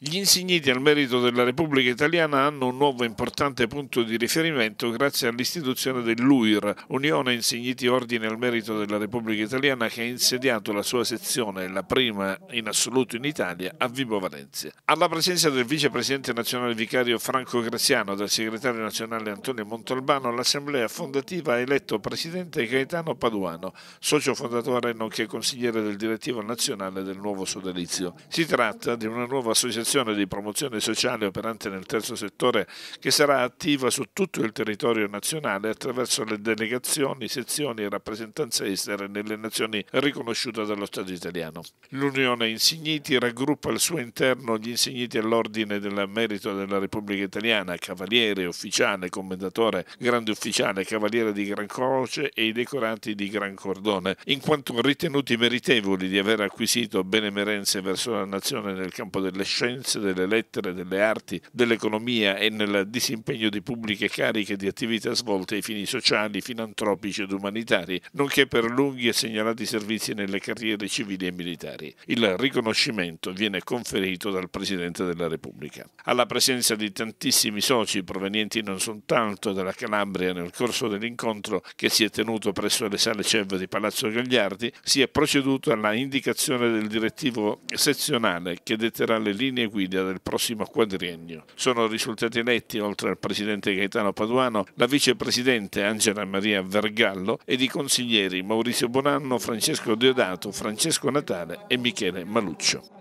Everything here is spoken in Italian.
Gli insigniti al merito della Repubblica Italiana hanno un nuovo importante punto di riferimento grazie all'istituzione dell'UIR, Unione Insigniti Ordine al Merito della Repubblica Italiana, che ha insediato la sua sezione, la prima in assoluto in Italia, a Vibo Valencia. Alla presenza del vicepresidente nazionale vicario Franco Graziano, del segretario nazionale Antonio Montalbano, l'assemblea fondativa ha eletto presidente Gaetano Paduano, socio fondatore nonché consigliere del direttivo nazionale del nuovo sodalizio. Si tratta di una nuova associazione associazione di promozione sociale operante nel terzo settore che sarà attiva su tutto il territorio nazionale attraverso le delegazioni, sezioni e rappresentanze estere nelle nazioni riconosciute dallo Stato italiano. L'Unione Insigniti raggruppa al suo interno gli insigniti all'Ordine del Merito della Repubblica Italiana, cavaliere, ufficiale, commendatore, grande ufficiale, cavaliere di Gran Croce e i decorati di Gran Cordone, in quanto ritenuti meritevoli di aver acquisito benemerenze verso la nazione nel campo delle scienze scienze, delle lettere, delle arti, dell'economia e nel disimpegno di pubbliche cariche di attività svolte ai fini sociali, filantropici ed umanitari, nonché per lunghi e segnalati servizi nelle carriere civili e militari. Il riconoscimento viene conferito dal Presidente della Repubblica. Alla presenza di tantissimi soci provenienti non soltanto dalla Calabria nel corso dell'incontro che si è tenuto presso le sale CEV di Palazzo Gagliardi, si è proceduto alla indicazione del direttivo sezionale che detterà le linee guida del prossimo quadriennio. Sono risultati eletti, oltre al presidente Gaetano Paduano, la vicepresidente Angela Maria Vergallo ed i consiglieri Maurizio Bonanno, Francesco Deodato, Francesco Natale e Michele Maluccio.